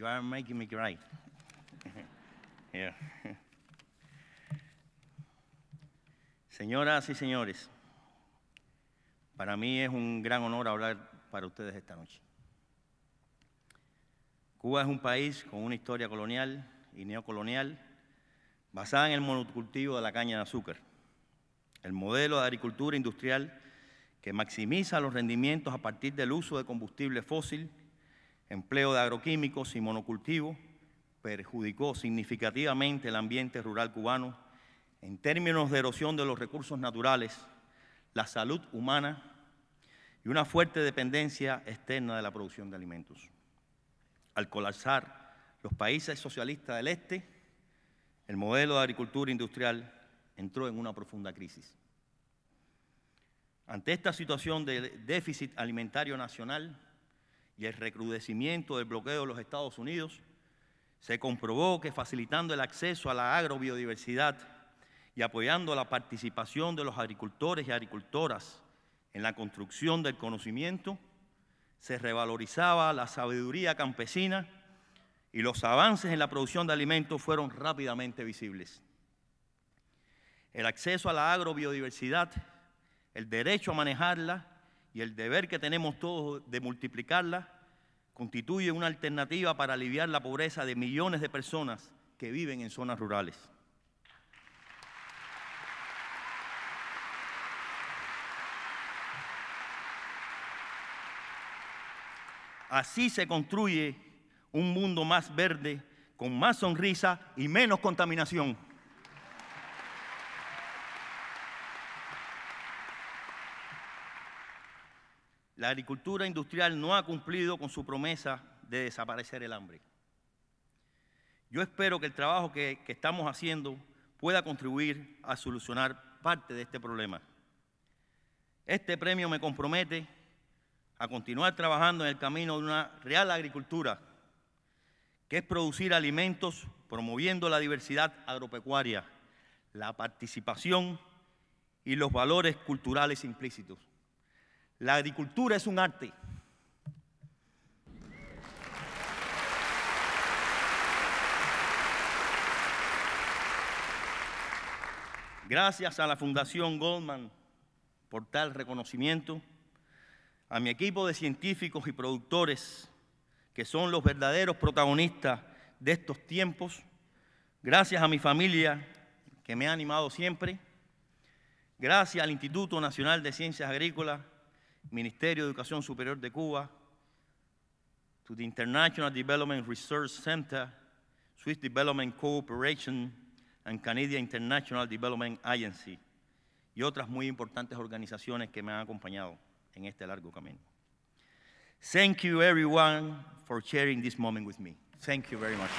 You are making me cry. Señoras y señores, para mí es un gran honor hablar para ustedes esta noche. Cuba es un país con una historia colonial y neocolonial basada en el monocultivo de la caña de azúcar, el modelo de agricultura industrial que maximiza los rendimientos a partir del uso de combustible fósil empleo de agroquímicos y monocultivos perjudicó significativamente el ambiente rural cubano en términos de erosión de los recursos naturales, la salud humana y una fuerte dependencia externa de la producción de alimentos. Al colapsar los países socialistas del este, el modelo de agricultura industrial entró en una profunda crisis. Ante esta situación de déficit alimentario nacional, y el recrudecimiento del bloqueo de los Estados Unidos, se comprobó que facilitando el acceso a la agrobiodiversidad y apoyando la participación de los agricultores y agricultoras en la construcción del conocimiento, se revalorizaba la sabiduría campesina y los avances en la producción de alimentos fueron rápidamente visibles. El acceso a la agrobiodiversidad, el derecho a manejarla y el deber que tenemos todos de multiplicarla constituye una alternativa para aliviar la pobreza de millones de personas que viven en zonas rurales. Así se construye un mundo más verde, con más sonrisa y menos contaminación. La agricultura industrial no ha cumplido con su promesa de desaparecer el hambre. Yo espero que el trabajo que, estamos haciendo pueda contribuir a solucionar parte de este problema. Este premio me compromete a continuar trabajando en el camino de una real agricultura, que es producir alimentos promoviendo la diversidad agropecuaria, la participación y los valores culturales implícitos. La agricultura es un arte. Gracias a la Fundación Goldman por tal reconocimiento, a mi equipo de científicos y productores que son los verdaderos protagonistas de estos tiempos, gracias a mi familia que me ha animado siempre, gracias al Instituto Nacional de Ciencias Agrícolas Ministerio de Educación Superior de Cuba, to the International Development Research Center, Swiss Development Cooperation and Canadian International Development Agency y otras muy importantes organizaciones que me han acompañado en este largo camino. Thank you everyone for sharing this moment with me. Thank you very much.